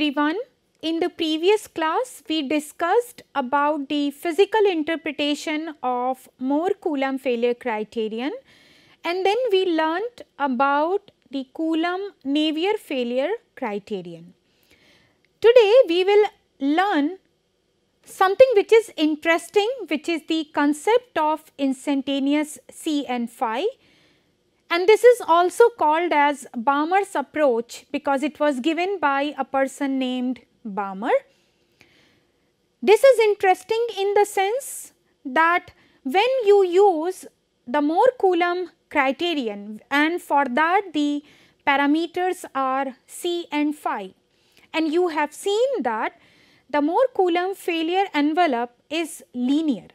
everyone. In the previous class, we discussed about the physical interpretation of Moore-Coulomb failure criterion and then we learnt about the Coulomb-Navier failure criterion. Today, we will learn something which is interesting which is the concept of instantaneous C and phi and this is also called as Balmer's approach because it was given by a person named Balmer. This is interesting in the sense that when you use the more Coulomb criterion and for that the parameters are C and phi and you have seen that the more Coulomb failure envelope is linear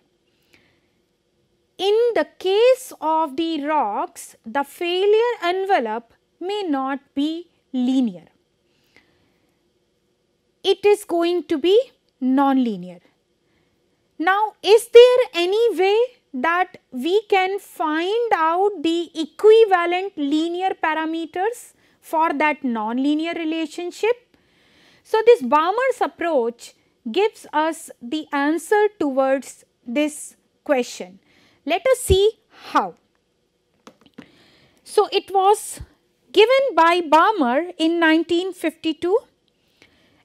in the case of the rocks, the failure envelope may not be linear. It is going to be nonlinear. Now, is there any way that we can find out the equivalent linear parameters for that nonlinear relationship? So, this Baumers approach gives us the answer towards this question. Let us see how. So, it was given by Balmer in 1952.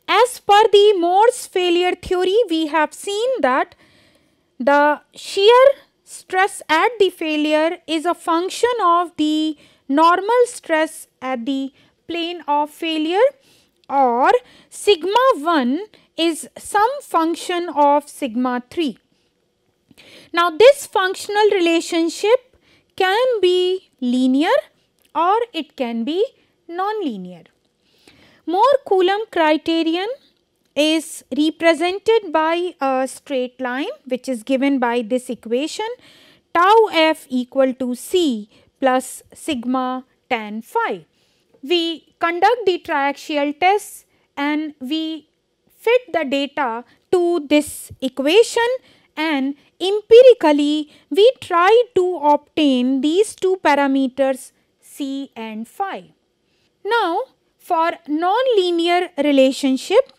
As per the Moore's failure theory, we have seen that the shear stress at the failure is a function of the normal stress at the plane of failure or sigma 1 is some function of sigma 3. Now this functional relationship can be linear or it can be non-linear. More Coulomb criterion is represented by a straight line which is given by this equation tau f equal to c plus sigma tan phi. We conduct the triaxial test and we fit the data to this equation and empirically we try to obtain these two parameters C and phi. Now for non-linear relationship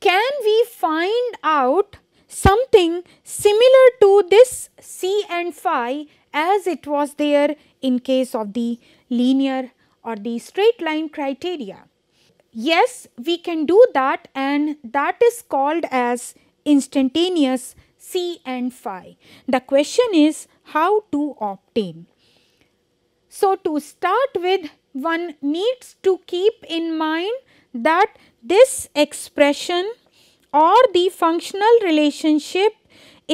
can we find out something similar to this C and phi as it was there in case of the linear or the straight line criteria. Yes, we can do that and that is called as instantaneous C and phi. The question is how to obtain. So, to start with one needs to keep in mind that this expression or the functional relationship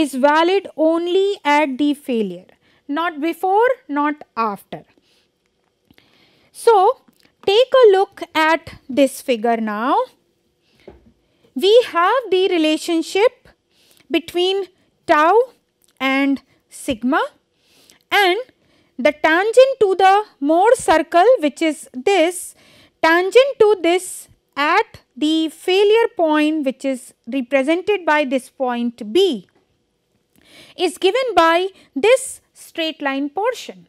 is valid only at the failure, not before, not after. So, take a look at this figure now we have the relationship between tau and sigma and the tangent to the Mohr circle which is this tangent to this at the failure point which is represented by this point B is given by this straight line portion.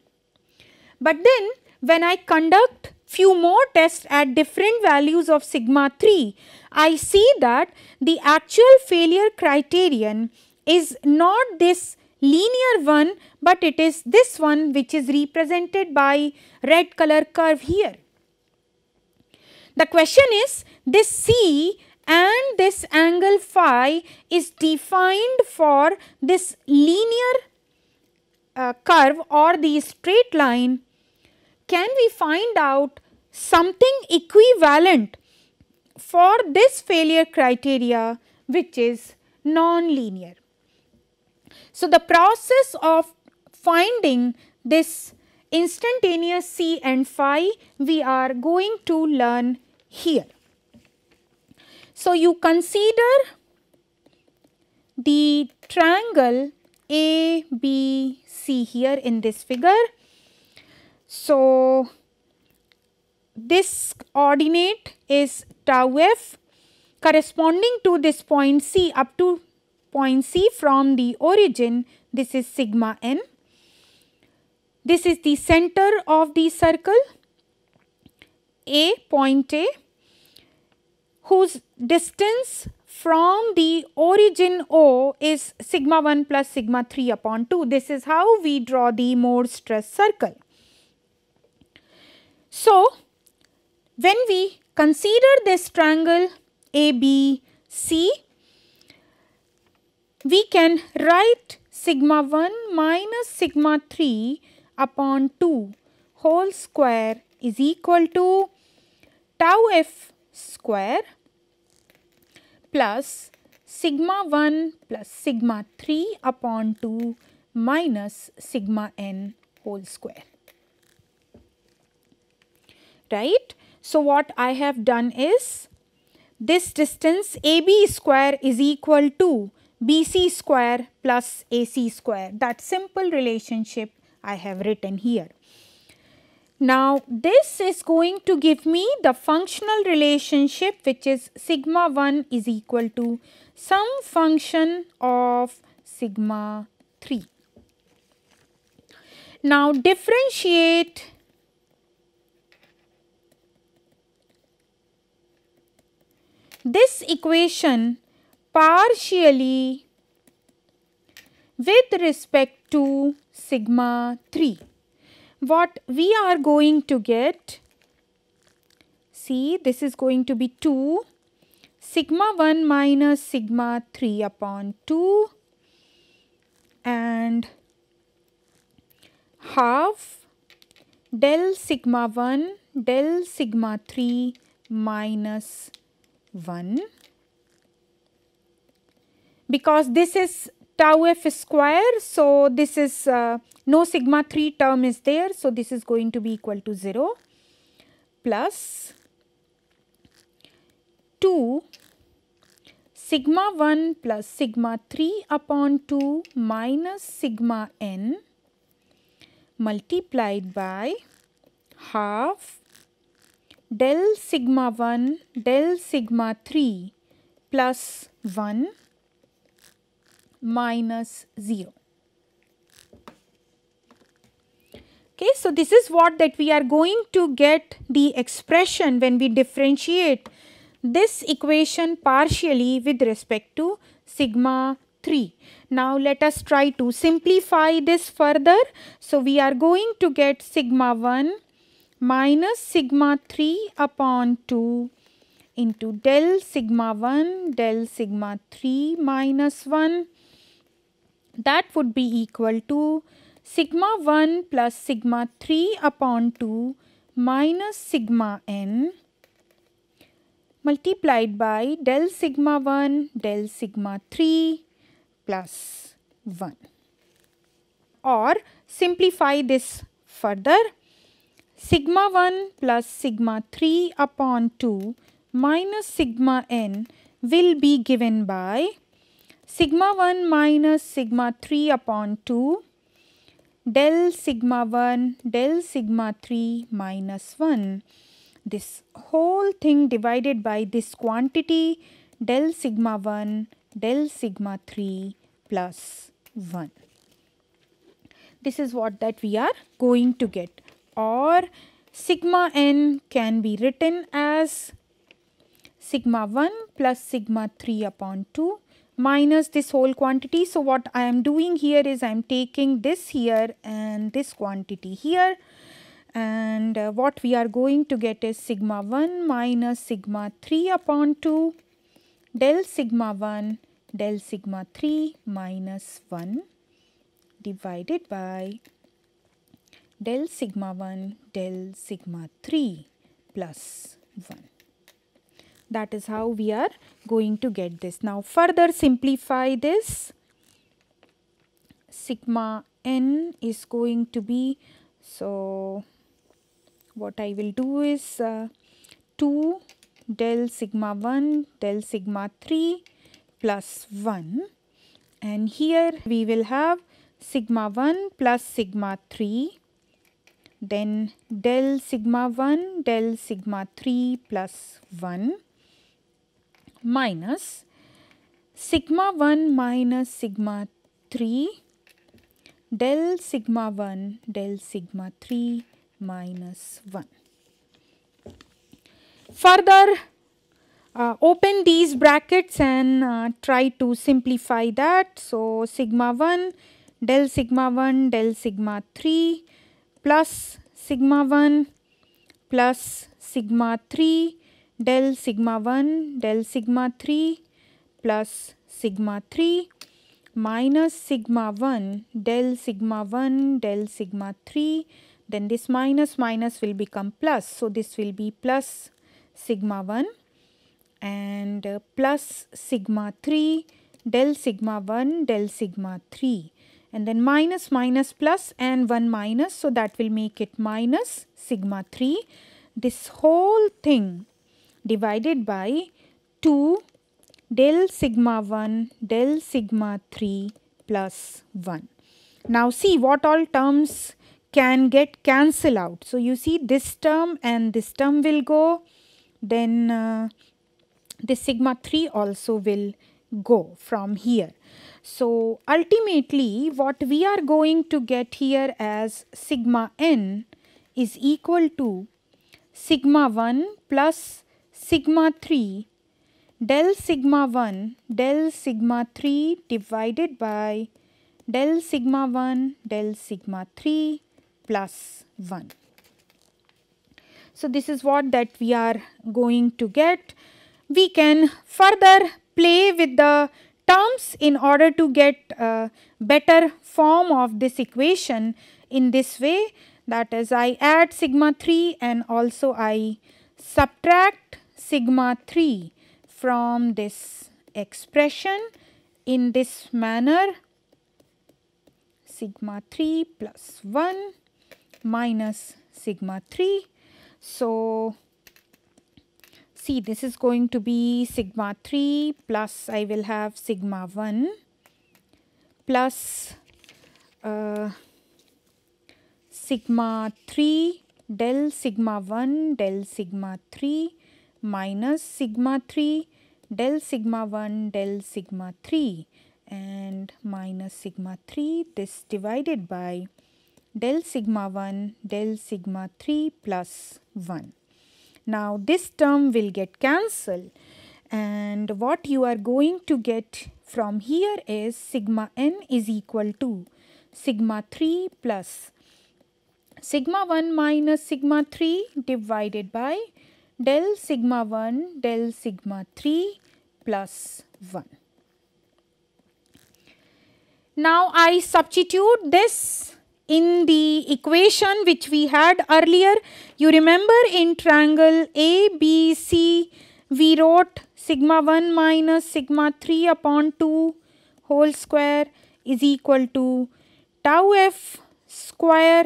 But then when I conduct few more tests at different values of sigma 3, I see that the actual failure criterion is not this linear one but it is this one which is represented by red color curve here. The question is this C and this angle phi is defined for this linear uh, curve or the straight line can we find out something equivalent for this failure criteria which is non-linear. So, the process of finding this instantaneous c and phi we are going to learn here. So, you consider the triangle ABC here in this figure so, this ordinate is tau f corresponding to this point C up to point C from the origin this is sigma n. This is the center of the circle A point A whose distance from the origin O is sigma 1 plus sigma 3 upon 2. This is how we draw the Mohr stress circle. So, when we consider this triangle ABC, we can write sigma 1 minus sigma 3 upon 2 whole square is equal to tau f square plus sigma 1 plus sigma 3 upon 2 minus sigma n whole square right. So, what I have done is this distance AB square is equal to BC square plus AC square. That simple relationship I have written here. Now, this is going to give me the functional relationship which is sigma 1 is equal to some function of sigma 3. Now, differentiate this equation partially with respect to sigma 3. What we are going to get, see this is going to be 2 sigma 1 minus sigma 3 upon 2 and half del sigma 1 del sigma 3 minus 1 because this is tau f square. So, this is uh, no sigma 3 term is there. So, this is going to be equal to 0 plus 2 sigma 1 plus sigma 3 upon 2 minus sigma n multiplied by half del sigma 1 del sigma 3 plus 1 minus 0. Okay, so this is what that we are going to get the expression when we differentiate this equation partially with respect to sigma 3. Now let us try to simplify this further. So we are going to get sigma 1 minus sigma 3 upon 2 into del sigma 1 del sigma 3 minus 1 that would be equal to sigma 1 plus sigma 3 upon 2 minus sigma n multiplied by del sigma 1 del sigma 3 plus 1 or simplify this further sigma 1 plus sigma 3 upon 2 minus sigma n will be given by sigma 1 minus sigma 3 upon 2 del sigma 1 del sigma 3 minus 1. This whole thing divided by this quantity del sigma 1 del sigma 3 plus 1. This is what that we are going to get or sigma n can be written as sigma 1 plus sigma 3 upon 2 minus this whole quantity. So, what I am doing here is I am taking this here and this quantity here and uh, what we are going to get is sigma 1 minus sigma 3 upon 2 del sigma 1 del sigma 3 minus 1 divided by del sigma 1 del sigma 3 plus 1. That is how we are going to get this. Now further simplify this sigma n is going to be so what I will do is uh, 2 del sigma 1 del sigma 3 plus 1 and here we will have sigma 1 plus sigma 3 then del sigma 1 del sigma 3 plus 1 minus sigma 1 minus sigma 3 del sigma 1 del sigma 3 minus 1. Further uh, open these brackets and uh, try to simplify that. So sigma 1 del sigma 1 del sigma 3 plus sigma one plus sigma three del sigma one del sigma three plus sigma three minus sigma 1 del sigma 1 del sigma 3 then this minus minus will become plus so this will be plus sigma 1 and plus sigma 3 del sigma 1 del sigma 3 and then minus minus plus and 1 minus so that will make it minus sigma 3 this whole thing divided by 2 del sigma 1 del sigma 3 plus 1 now see what all terms can get cancel out so you see this term and this term will go then uh, this sigma 3 also will go from here. So ultimately what we are going to get here as sigma n is equal to sigma 1 plus sigma 3 del sigma 1 del sigma 3 divided by del sigma 1 del sigma 3 plus 1. So this is what that we are going to get. We can further play with the terms in order to get a better form of this equation in this way that is I add sigma 3 and also I subtract sigma 3 from this expression in this manner sigma 3 plus 1 minus sigma 3. So, see this is going to be sigma 3 plus I will have sigma 1 plus uh, sigma 3 del sigma 1 del sigma 3 minus sigma 3 del sigma 1 del sigma 3 and minus sigma 3 this divided by del sigma 1 del sigma 3 plus 1. Now this term will get cancelled and what you are going to get from here is sigma n is equal to sigma 3 plus sigma 1 minus sigma 3 divided by del sigma 1 del sigma 3 plus 1. Now I substitute this in the equation which we had earlier. You remember in triangle ABC, we wrote sigma 1 minus sigma 3 upon 2 whole square is equal to tau f square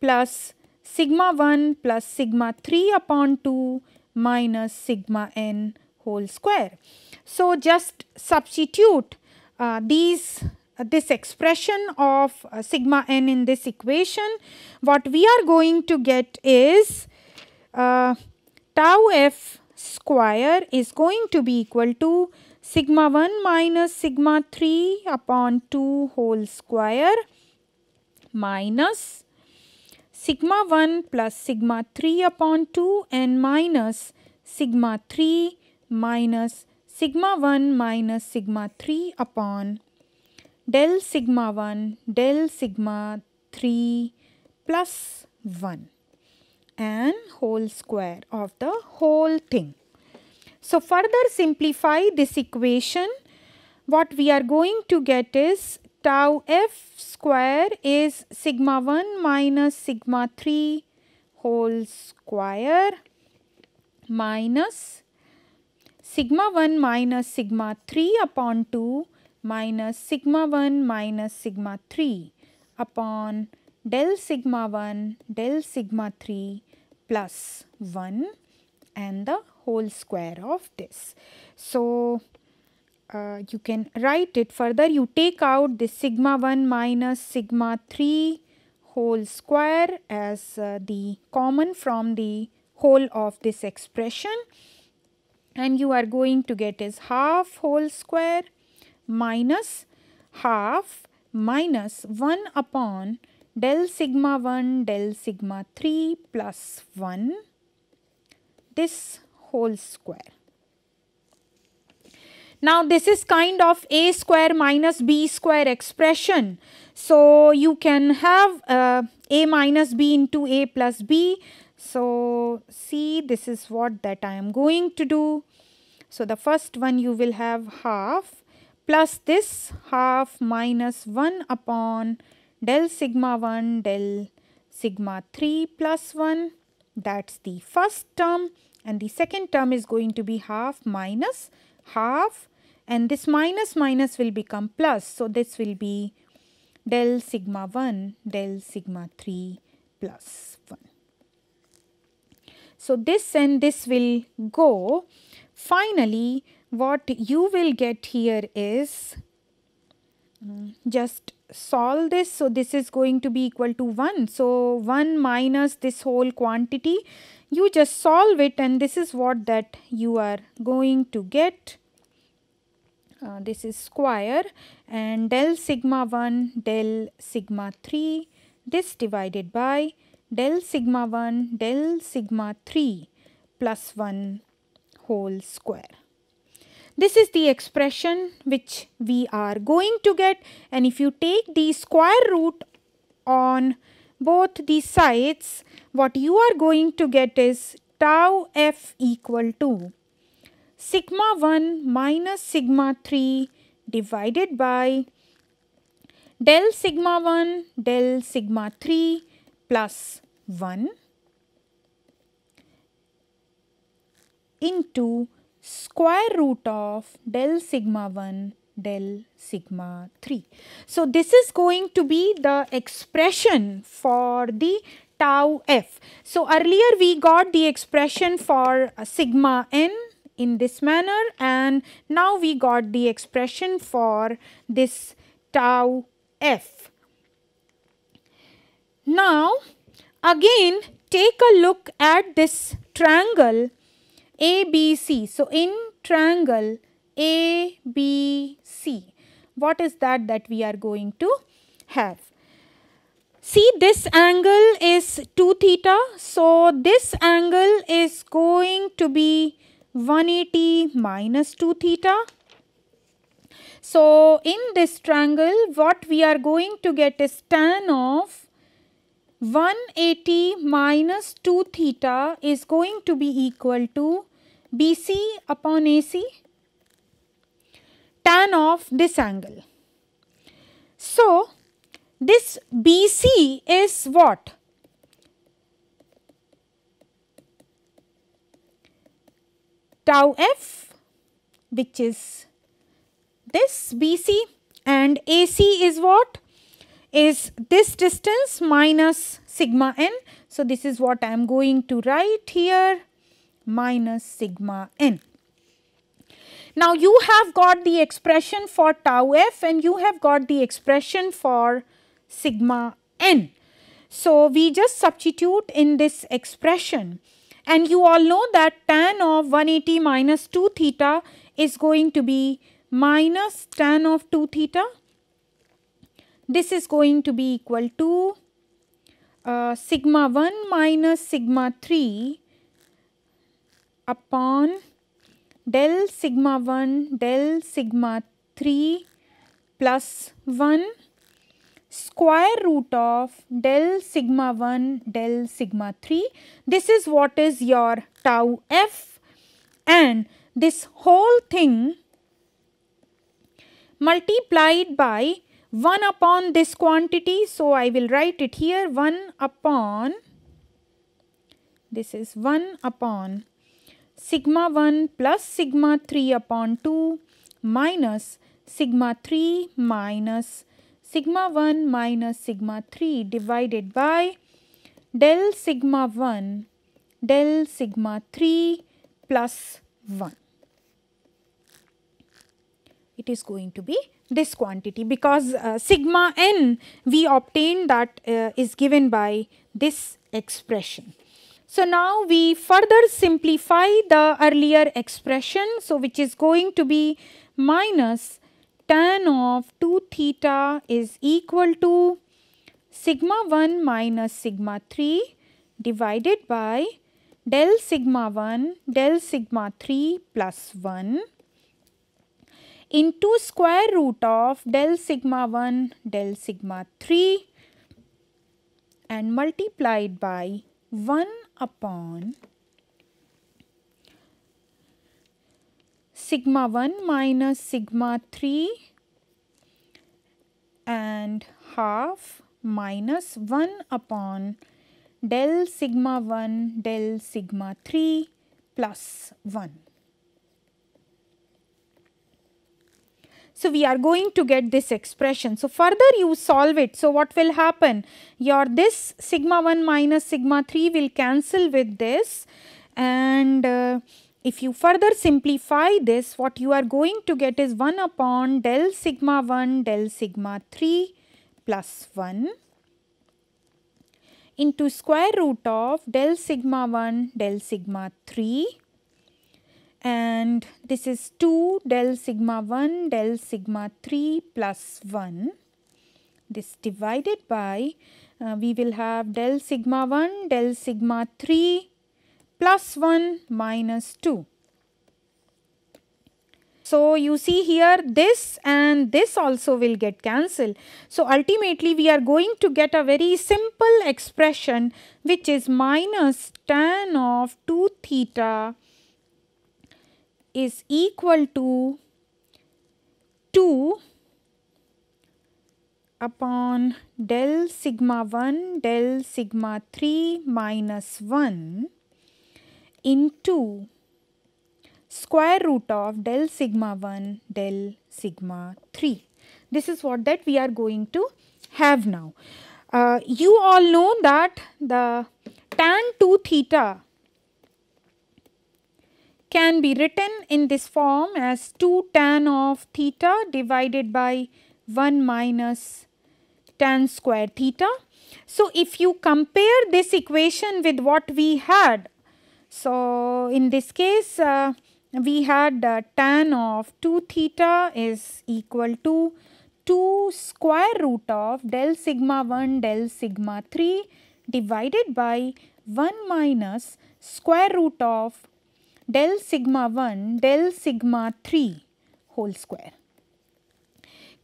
plus sigma 1 plus sigma 3 upon 2 minus sigma n whole square. So, just substitute uh, these uh, this expression of uh, sigma n in this equation, what we are going to get is uh, tau f square is going to be equal to sigma 1 minus sigma 3 upon 2 whole square minus sigma 1 plus sigma 3 upon 2 and minus sigma 3 minus sigma 1 minus sigma 3 upon del sigma 1, del sigma 3 plus 1 and whole square of the whole thing. So, further simplify this equation. What we are going to get is tau f square is sigma 1 minus sigma 3 whole square minus sigma 1 minus sigma 3 upon 2 minus sigma 1 minus sigma 3 upon del sigma 1 del sigma 3 plus 1 and the whole square of this. So, uh, you can write it further. You take out the sigma 1 minus sigma 3 whole square as uh, the common from the whole of this expression and you are going to get is half whole square minus half minus 1 upon del sigma 1 del sigma 3 plus 1 this whole square. Now this is kind of a square minus b square expression. So you can have uh, a minus b into a plus b. So see this is what that I am going to do. So the first one you will have half plus this half minus 1 upon del sigma 1 del sigma 3 plus 1 that's the first term and the second term is going to be half minus half and this minus minus will become plus so this will be del sigma 1 del sigma 3 plus 1. So this and this will go. Finally, what you will get here is just solve this so this is going to be equal to 1 so 1 minus this whole quantity you just solve it and this is what that you are going to get uh, this is square and del sigma 1 del sigma 3 this divided by del sigma 1 del sigma 3 plus 1 whole square this is the expression which we are going to get and if you take the square root on both the sides, what you are going to get is tau f equal to sigma 1 minus sigma 3 divided by del sigma 1 del sigma 3 plus 1 into square root of del sigma 1 del sigma 3. So, this is going to be the expression for the tau f. So, earlier we got the expression for uh, sigma n in this manner and now we got the expression for this tau f. Now, again take a look at this triangle ABC. So, in triangle ABC, what is that that we are going to have? See this angle is 2 theta. So, this angle is going to be 180 minus 2 theta. So, in this triangle what we are going to get is tan of 180 minus 2 theta is going to be equal to BC upon AC tan of this angle. So, this BC is what? Tau F which is this BC and AC is what? Is this distance minus sigma n. So, this is what I am going to write here minus sigma n. Now you have got the expression for tau f and you have got the expression for sigma n. So we just substitute in this expression and you all know that tan of 180 minus 2 theta is going to be minus tan of 2 theta. This is going to be equal to uh, sigma 1 minus sigma 3 upon del sigma 1 del sigma 3 plus 1 square root of del sigma 1 del sigma 3. This is what is your tau f and this whole thing multiplied by 1 upon this quantity. So, I will write it here 1 upon this is 1 upon sigma 1 plus sigma 3 upon 2 minus sigma 3 minus sigma 1 minus sigma 3 divided by del sigma 1 del sigma 3 plus 1. It is going to be this quantity because uh, sigma n we obtained that uh, is given by this expression. So now we further simplify the earlier expression so which is going to be minus tan of 2 theta is equal to sigma 1 minus sigma 3 divided by del sigma 1 del sigma 3 plus 1 into square root of del sigma 1 del sigma 3 and multiplied by 1 upon sigma 1 minus sigma 3 and half minus 1 upon del sigma 1 del sigma 3 plus 1. So, we are going to get this expression. So, further you solve it. So, what will happen? Your this sigma 1 minus sigma 3 will cancel with this and uh, if you further simplify this what you are going to get is 1 upon del sigma 1 del sigma 3 plus 1 into square root of del sigma 1 del sigma 3 and this is 2 del sigma 1 del sigma 3 plus 1 this divided by uh, we will have del sigma 1 del sigma 3 plus 1 minus 2. So, you see here this and this also will get cancelled. So, ultimately we are going to get a very simple expression which is minus tan of 2 theta is equal to 2 upon del sigma 1 del sigma 3 minus 1 into square root of del sigma 1 del sigma 3. This is what that we are going to have now. Uh, you all know that the tan 2 theta can be written in this form as 2 tan of theta divided by 1 minus tan square theta. So, if you compare this equation with what we had, so in this case uh, we had uh, tan of 2 theta is equal to 2 square root of del sigma 1 del sigma 3 divided by 1 minus square root of del sigma 1 del sigma 3 whole square.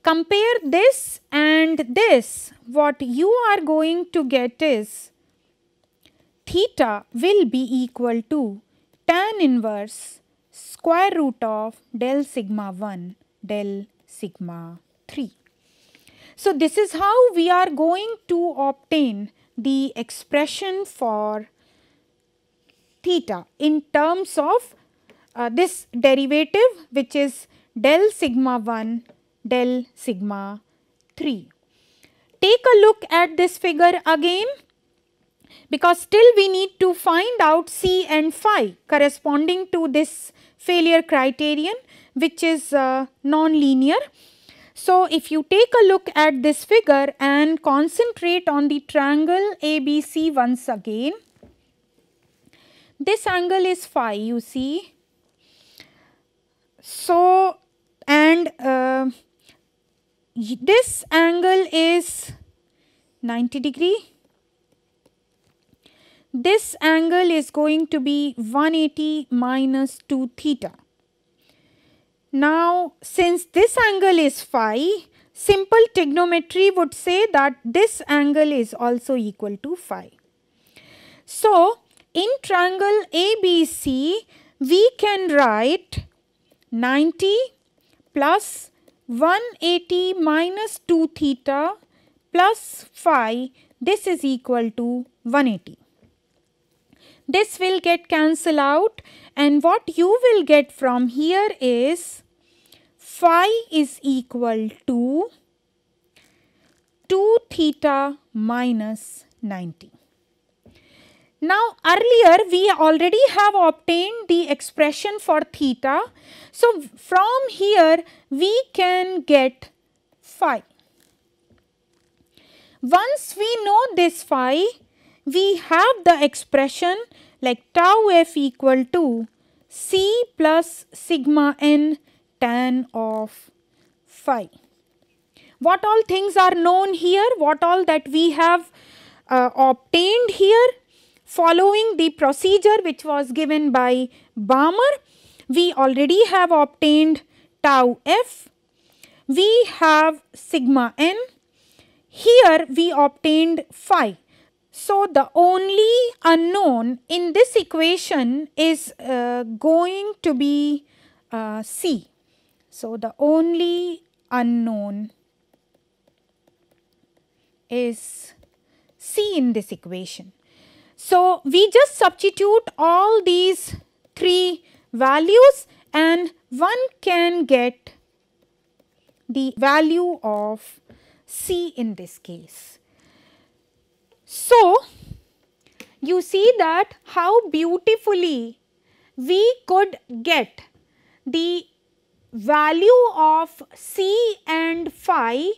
Compare this and this what you are going to get is theta will be equal to tan inverse square root of del sigma 1 del sigma 3. So, this is how we are going to obtain the expression for theta in terms of uh, this derivative which is del sigma 1 del sigma 3. Take a look at this figure again because still we need to find out C and phi corresponding to this failure criterion which is uh, non-linear. So, if you take a look at this figure and concentrate on the triangle ABC once again, this angle is phi you see so and uh, this angle is 90 degree this angle is going to be 180 minus 2 theta now since this angle is phi simple trigonometry would say that this angle is also equal to phi so in triangle ABC, we can write 90 plus 180 minus 2 theta plus phi. This is equal to 180. This will get cancelled out and what you will get from here is phi is equal to 2 theta minus 90. Now earlier we already have obtained the expression for theta. So from here we can get phi. Once we know this phi, we have the expression like tau f equal to c plus sigma n tan of phi. What all things are known here, what all that we have uh, obtained here following the procedure which was given by Balmer, we already have obtained tau f, we have sigma n, here we obtained phi. So, the only unknown in this equation is uh, going to be uh, C. So, the only unknown is C in this equation. So we just substitute all these three values and one can get the value of C in this case. So you see that how beautifully we could get the value of C and phi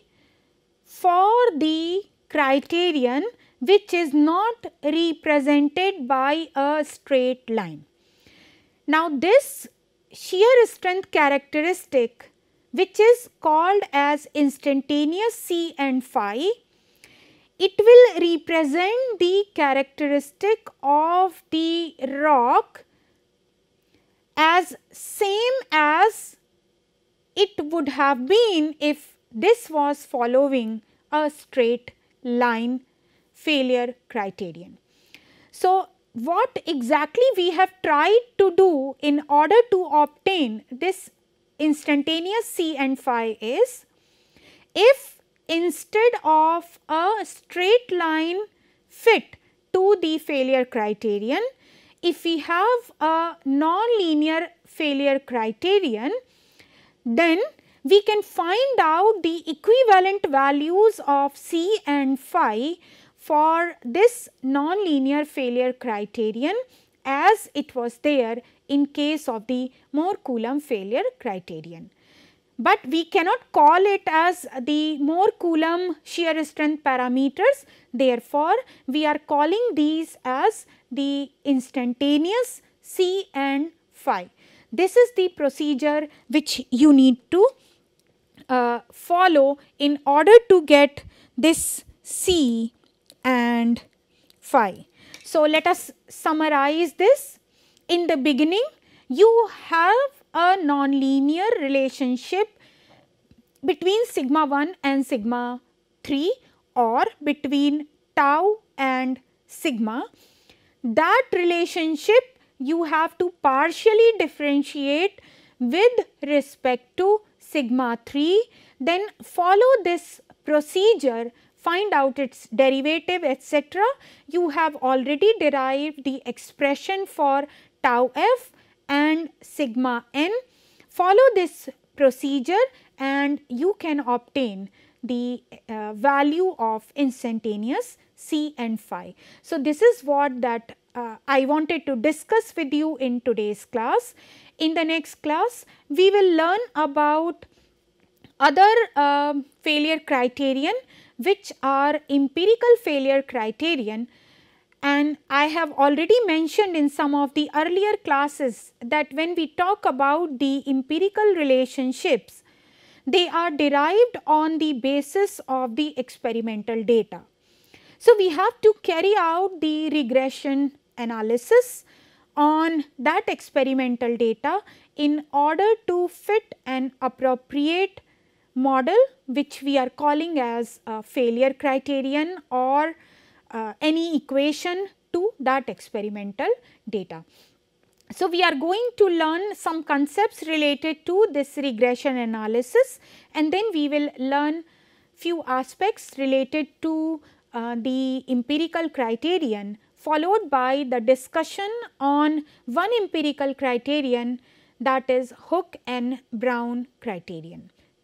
for the criterion which is not represented by a straight line. Now, this shear strength characteristic which is called as instantaneous C and phi, it will represent the characteristic of the rock as same as it would have been if this was following a straight line failure criterion. So, what exactly we have tried to do in order to obtain this instantaneous C and phi is if instead of a straight line fit to the failure criterion, if we have a non-linear failure criterion, then we can find out the equivalent values of C and phi for this nonlinear failure criterion as it was there in case of the Moore Coulomb failure criterion. But we cannot call it as the Moore Coulomb shear strength parameters therefore, we are calling these as the instantaneous C and phi. This is the procedure which you need to uh, follow in order to get this C and phi. So, let us summarize this. In the beginning, you have a nonlinear relationship between sigma 1 and sigma 3 or between tau and sigma. That relationship you have to partially differentiate with respect to sigma 3 then follow this procedure find out its derivative etc., you have already derived the expression for tau f and sigma n. Follow this procedure and you can obtain the uh, value of instantaneous c and phi. So, this is what that uh, I wanted to discuss with you in today's class. In the next class, we will learn about other uh, failure criterion which are empirical failure criterion and I have already mentioned in some of the earlier classes that when we talk about the empirical relationships, they are derived on the basis of the experimental data. So, we have to carry out the regression analysis on that experimental data in order to fit an appropriate model which we are calling as failure criterion or uh, any equation to that experimental data. So, we are going to learn some concepts related to this regression analysis and then we will learn few aspects related to uh, the empirical criterion followed by the discussion on one empirical criterion that is Hook and Brown criterion.